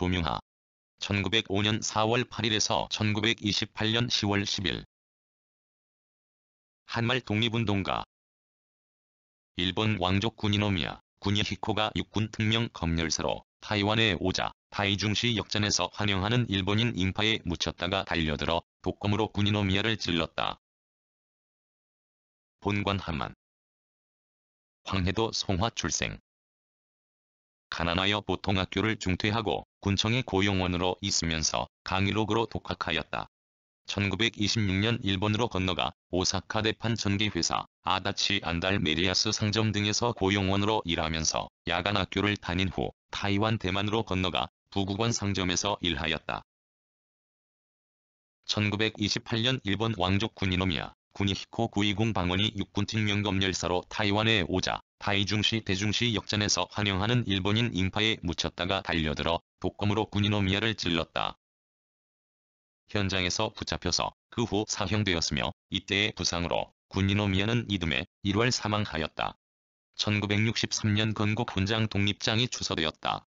조명하 1905년 4월 8일에서 1928년 10월 10일 한말 독립운동가 일본 왕족 군인오미야 군이히코가 육군 특명 검열사로 타이완에 오자 타이중시 역전에서 환영하는 일본인 잉파에 묻혔다가 달려들어 독검으로 군인오미야를 찔렀다. 본관 한만 황해도 송화 출생 가난하여 보통학교를 중퇴하고 군청의 고용원으로 있으면서 강의록으로 독학하였다. 1926년 일본으로 건너가 오사카 대판 전기회사 아다치 안달 메리아스 상점 등에서 고용원으로 일하면서 야간 학교를 다닌 후 타이완 대만으로 건너가 부국원 상점에서 일하였다. 1928년 일본 왕족 군인노미야 군이히코 구이궁 방언이 육군팀 명검열사로 타이완에 오자 타이중시 대중시 역전에서 환영하는 일본인 인파에 묻혔다가 달려들어 독검으로 군인오미야를 찔렀다. 현장에서 붙잡혀서 그 후 사형되었으며 이때의 부상으로 군인오미야는 이듬해 1월 사망하였다. 1963년 건국 훈장 독립장이 추서되었다.